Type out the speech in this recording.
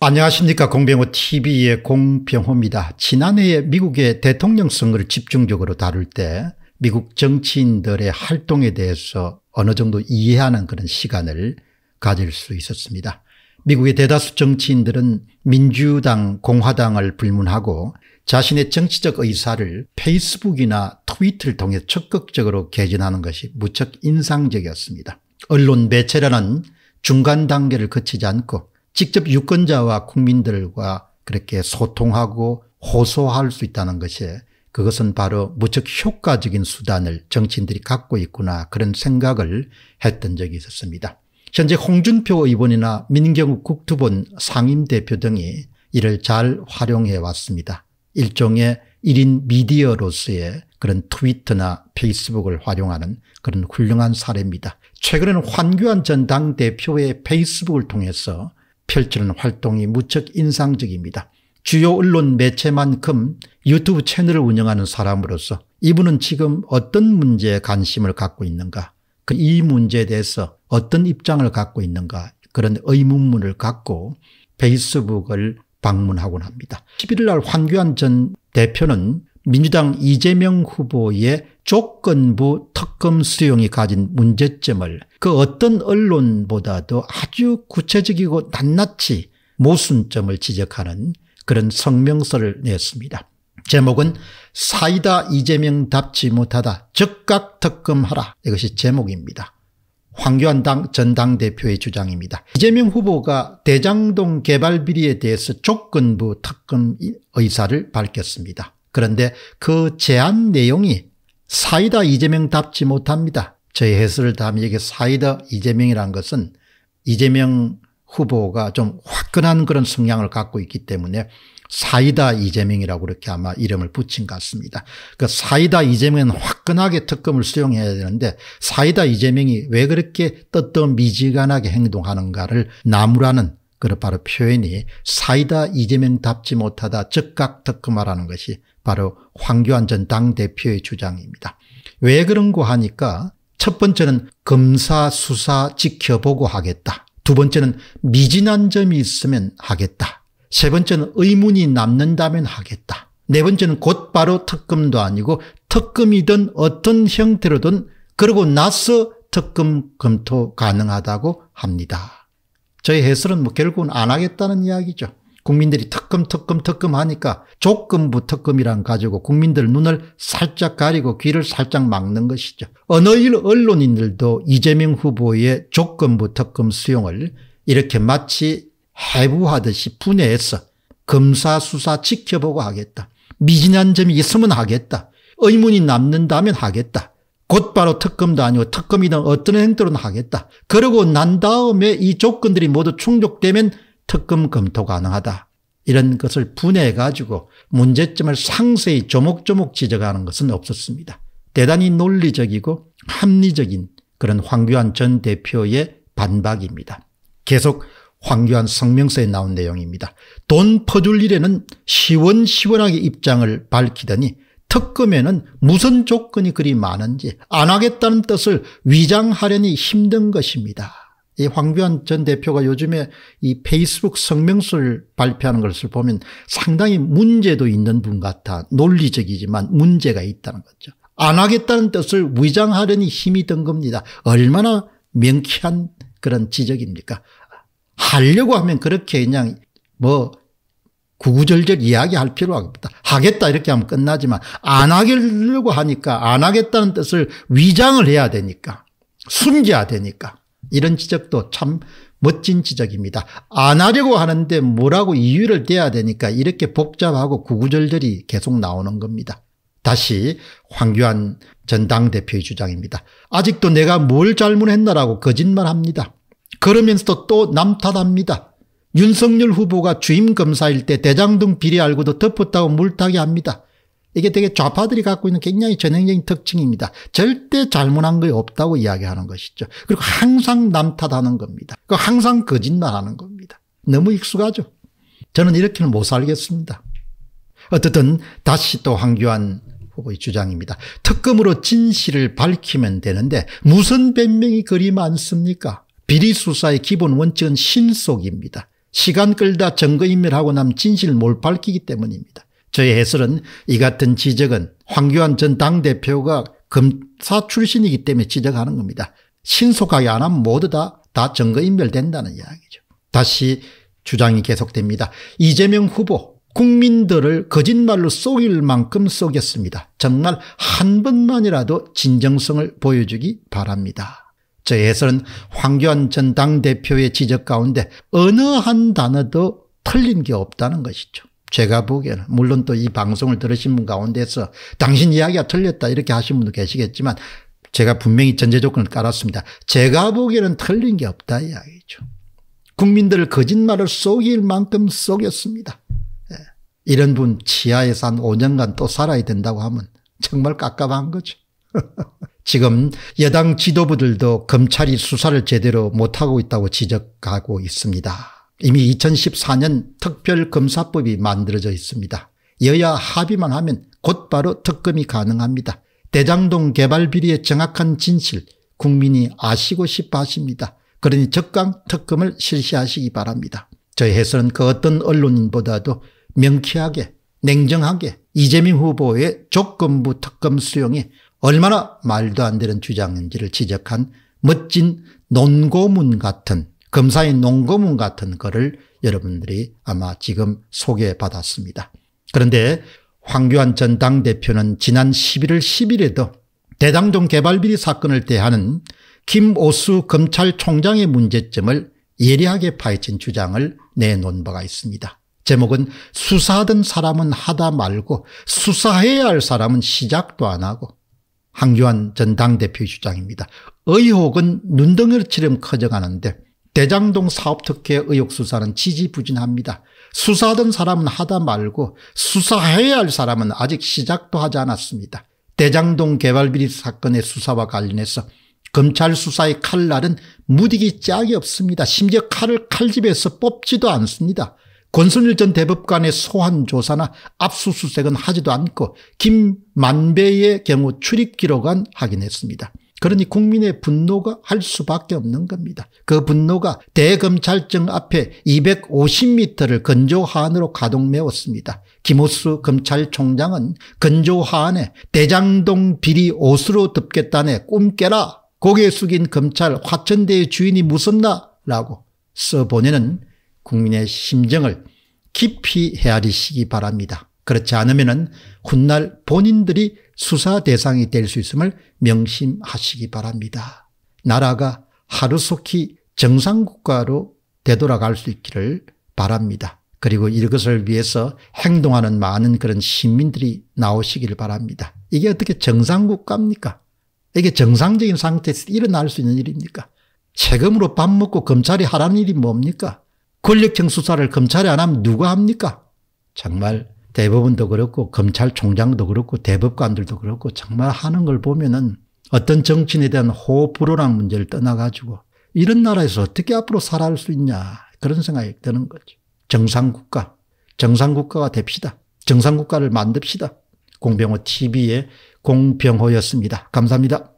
안녕하십니까 공병호TV의 공병호입니다. 지난해에 미국의 대통령 선거를 집중적으로 다룰 때 미국 정치인들의 활동에 대해서 어느 정도 이해하는 그런 시간을 가질 수 있었습니다. 미국의 대다수 정치인들은 민주당 공화당을 불문하고 자신의 정치적 의사를 페이스북이나 트위터를 통해 적극적으로 개진하는 것이 무척 인상적이었습니다. 언론 매체라는 중간 단계를 거치지 않고 직접 유권자와 국민들과 그렇게 소통하고 호소할 수 있다는 것이 그것은 바로 무척 효과적인 수단을 정치인들이 갖고 있구나 그런 생각을 했던 적이 있었습니다. 현재 홍준표 의원이나 민경욱 국토본 상임대표 등이 이를 잘 활용해 왔습니다. 일종의 1인 미디어로서의 그런 트위터나 페이스북을 활용하는 그런 훌륭한 사례입니다. 최근에는 환규한 전 당대표의 페이스북을 통해서 펼치는 활동이 무척 인상적입니다. 주요 언론 매체만큼 유튜브 채널을 운영하는 사람으로서 이분은 지금 어떤 문제에 관심을 갖고 있는가 그 이 문제에 대해서 어떤 입장을 갖고 있는가 그런 의문문을 갖고 페이스북을 방문하곤 합니다. 11일 날 황교안 전 대표는 민주당 이재명 후보의 조건부 특검 수용이 가진 문제점을 그 어떤 언론보다도 아주 구체적이고 낱낱이 모순점을 지적하는 그런 성명서를 냈습니다. 제목은 사이다 이재명 답지 못하다 즉각 특검하라 이것이 제목입니다. 황교안 당 전당대표의 주장입니다. 이재명 후보가 대장동 개발 비리에 대해서 조건부 특검 의사를 밝혔습니다. 그런데 그 제안 내용이 사이다 이재명답지 못합니다. 저의 해설을 다하면 이게 사이다 이재명이란 것은 이재명 후보가 좀 화끈한 그런 성향을 갖고 있기 때문에 사이다 이재명이라고 그렇게 아마 이름을 붙인 것 같습니다. 그 사이다 이재명은 화끈하게 특검을 수용해야 되는데 사이다 이재명이 왜 그렇게 떳떳 미지근하게 행동하는가를 나무라는 그래 바로 표현이 사이다 이재명답지 못하다 즉각특검하라는 것이 바로 황교안 전 당대표의 주장입니다. 왜 그런고 하니까 첫 번째는 검사 수사 지켜보고 하겠다. 두 번째는 미진한 점이 있으면 하겠다. 세 번째는 의문이 남는다면 하겠다. 네 번째는 곧바로 특검도 아니고 특검이든 어떤 형태로든 그러고 나서 특검 검토 가능하다고 합니다. 저희 해설은 뭐 결국은 안 하겠다는 이야기죠. 국민들이 특검 특검 특검 하니까 조건부 특검이란 가지고 국민들 눈을 살짝 가리고 귀를 살짝 막는 것이죠. 어느 일 언론인들도 이재명 후보의 조건부 특검 수용을 이렇게 마치 해부하듯이 분해해서 검사 수사 지켜보고 하겠다. 미진한 점이 있으면 하겠다. 의문이 남는다면 하겠다. 곧바로 특검도 아니고 특검이든 어떤 행태로든 하겠다. 그러고 난 다음에 이 조건들이 모두 충족되면 특검 검토 가능하다. 이런 것을 분해해 가지고 문제점을 상세히 조목조목 지적하는 것은 없었습니다. 대단히 논리적이고 합리적인 그런 황교안 전 대표의 반박입니다. 계속 황교안 성명서에 나온 내용입니다. 돈 퍼줄 일에는 시원시원하게 입장을 밝히더니 특검에는 무슨 조건이 그리 많은지 안 하겠다는 뜻을 위장하려니 힘든 것입니다. 이 황교안 전 대표가 요즘에 이 페이스북 성명서를 발표하는 것을 보면 상당히 문제도 있는 분 같아 논리적이지만 문제가 있다는 거죠. 안 하겠다는 뜻을 위장하려니 힘이 든 겁니다. 얼마나 명쾌한 그런 지적입니까? 하려고 하면 그렇게 그냥 뭐 구구절절 이야기할 필요가 없다. 하겠다 이렇게 하면 끝나지만 안 하려고 하니까 안 하겠다는 뜻을 위장을 해야 되니까 숨겨야 되니까 이런 지적도 참 멋진 지적입니다. 안 하려고 하는데 뭐라고 이유를 대야 되니까 이렇게 복잡하고 구구절절이 계속 나오는 겁니다. 다시 황교안 전당대표의 주장입니다. 아직도 내가 뭘 잘못했나라고 거짓말합니다. 그러면서도 또 남탓합니다. 윤석열 후보가 주임 검사일 때 대장동 비리 알고도 덮었다고 물타기 합니다. 이게 되게 좌파들이 갖고 있는 굉장히 전형적인 특징입니다. 절대 잘못한 게 없다고 이야기하는 것이죠. 그리고 항상 남탓하는 겁니다. 그 항상 거짓말하는 겁니다. 너무 익숙하죠. 저는 이렇게는 못 살겠습니다. 어쨌든 다시 또 황교안 후보의 주장입니다. 특검으로 진실을 밝히면 되는데 무슨 변명이 그리 많습니까? 비리 수사의 기본 원칙은 신속입니다. 시간 끌다 증거인멸하고 남 진실을 못 밝히기 때문입니다. 저의 해설은 이 같은 지적은 황교안 전 당대표가 검사 출신이기 때문에 지적하는 겁니다. 신속하게 안 하면 모두 다, 다 증거인멸된다는 이야기죠. 다시 주장이 계속됩니다. 이재명 후보 국민들을 거짓말로 속일 만큼 속였습니다. 정말 한 번만이라도 진정성을 보여주기 바랍니다. 저에서는 황교안 전 당대표의 지적 가운데 어느 한 단어도 틀린 게 없다는 것이죠. 제가 보기에는 물론 또 이 방송을 들으신 분 가운데서 당신 이야기가 틀렸다 이렇게 하신 분도 계시겠지만 제가 분명히 전제 조건을 깔았습니다. 제가 보기에는 틀린 게 없다 이야기죠. 국민들을 거짓말을 속일 만큼 속였습니다. 예. 이런 분지하에서한 5년간 또 살아야 된다고 하면 정말 깝깝한 거죠. 지금 여당 지도부들도 검찰이 수사를 제대로 못하고 있다고 지적하고 있습니다. 이미 2014년 특별검사법이 만들어져 있습니다. 여야 합의만 하면 곧바로 특검이 가능합니다. 대장동 개발 비리의 정확한 진실 국민이 아시고 싶어 하십니다. 그러니 적강 특검을 실시하시기 바랍니다. 저의 해설은 그 어떤 언론인보다도 명쾌하게 냉정하게 이재명 후보의 조건부 특검 수용에 얼마나 말도 안 되는 주장인지를 지적한 멋진 논고문 같은 검사의 논고문 같은 거를 여러분들이 아마 지금 소개받았습니다. 그런데 황교안 전 당대표는 지난 11월 10일에도 대당동 개발비리 사건을 대하는 김오수 검찰총장의 문제점을 예리하게 파헤친 주장을 내놓은 바가 있습니다. 제목은 수사하던 사람은 하다 말고 수사해야 할 사람은 시작도 안 하고 황교안 전 당대표의 주장입니다. 의혹은 눈덩이처럼 커져가는데 대장동 사업특혜 의혹 수사는 지지부진합니다. 수사하던 사람은 하다 말고 수사해야 할 사람은 아직 시작도 하지 않았습니다. 대장동 개발비리 사건의 수사와 관련해서 검찰 수사의 칼날은 무디기 짝이 없습니다. 심지어 칼을 칼집에서 뽑지도 않습니다. 권순일 전 대법관의 소환 조사나 압수수색은 하지도 않고 김만배의 경우 출입 기록은 확인했습니다. 그러니 국민의 분노가 할 수밖에 없는 겁니다. 그 분노가 대검찰청 앞에 250m를 건조하안으로 가동메웠습니다. 김호수 검찰총장은 건조하안에 대장동 비리 옷으로 덮겠다네 꿈 깨라. 고개 숙인 검찰 화천대의 주인이 무섭나 라고 써보내는 국민의 심정을 깊이 헤아리시기 바랍니다. 그렇지 않으면 훗날 본인들이 수사 대상이 될 수 있음을 명심하시기 바랍니다. 나라가 하루속히 정상국가로 되돌아갈 수 있기를 바랍니다. 그리고 이것을 위해서 행동하는 많은 그런 시민들이 나오시길 바랍니다. 이게 어떻게 정상국가입니까? 이게 정상적인 상태에서 일어날 수 있는 일입니까? 세금으로 밥 먹고 검찰이 하라는 일이 뭡니까? 권력형 수사를 검찰에안 하면 누가 합니까? 정말 대법원도 그렇고 검찰총장도 그렇고 대법관들도 그렇고 정말 하는 걸 보면은 어떤 정치인에 대한 호불호랑 문제를 떠나가지고 이런 나라에서 어떻게 앞으로 살아갈 수 있냐 그런 생각이 드는 거죠. 정상국가, 정상국가가 됩시다. 정상국가를 만듭시다. 공병호 TV의 공병호였습니다. 감사합니다.